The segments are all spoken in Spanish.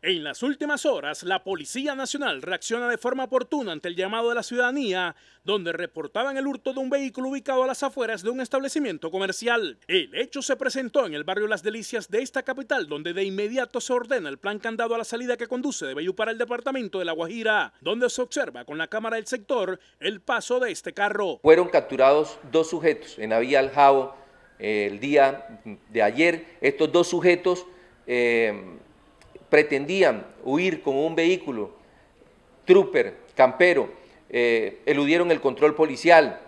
En las últimas horas, la Policía Nacional reacciona de forma oportuna ante el llamado de la ciudadanía, donde reportaban el hurto de un vehículo ubicado a las afueras de un establecimiento comercial. El hecho se presentó en el barrio Las Delicias de esta capital, donde de inmediato se ordena el plan candado a la salida que conduce de Bellú para el departamento de La Guajira, donde se observa con la cámara del sector el paso de este carro. Fueron capturados dos sujetos en la vía Aljabo eh, el día de ayer. Estos dos sujetos... Eh, pretendían huir con un vehículo, trooper, campero, eh, eludieron el control policial,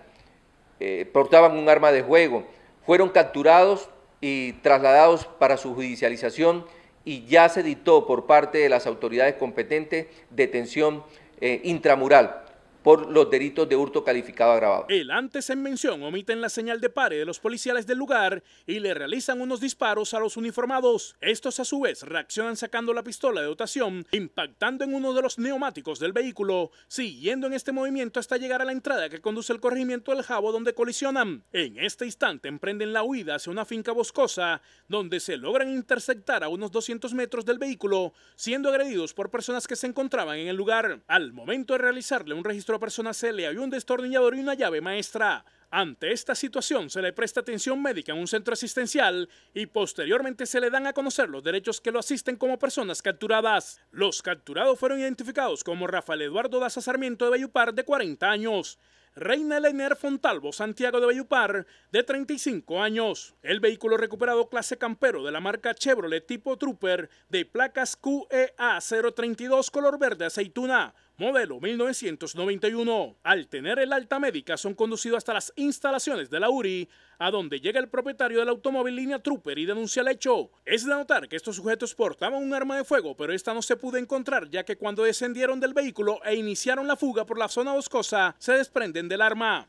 eh, portaban un arma de juego, fueron capturados y trasladados para su judicialización y ya se dictó por parte de las autoridades competentes detención eh, intramural por los delitos de hurto calificado agravado. El antes en mención omiten la señal de pare de los policiales del lugar y le realizan unos disparos a los uniformados. Estos a su vez reaccionan sacando la pistola de dotación, impactando en uno de los neumáticos del vehículo, siguiendo en este movimiento hasta llegar a la entrada que conduce el corregimiento del Jabo donde colisionan. En este instante emprenden la huida hacia una finca boscosa donde se logran interceptar a unos 200 metros del vehículo, siendo agredidos por personas que se encontraban en el lugar. Al momento de realizarle un registro personas persona le había un destornillador y una llave maestra. Ante esta situación se le presta atención médica en un centro asistencial y posteriormente se le dan a conocer los derechos que lo asisten como personas capturadas. Los capturados fueron identificados como Rafael Eduardo Daza Sarmiento de Bayupar de 40 años, Reina Elena Fontalvo Santiago de Bayupar de 35 años, el vehículo recuperado clase campero de la marca Chevrolet tipo Trooper de placas QEA 032 color verde aceituna, modelo 1991. Al tener el alta médica son conducidos hasta las instalaciones de la URI, a donde llega el propietario del automóvil línea Trooper y denuncia el hecho. Es de notar que estos sujetos portaban un arma de fuego, pero esta no se pudo encontrar ya que cuando descendieron del vehículo e iniciaron la fuga por la zona boscosa, se desprenden del arma.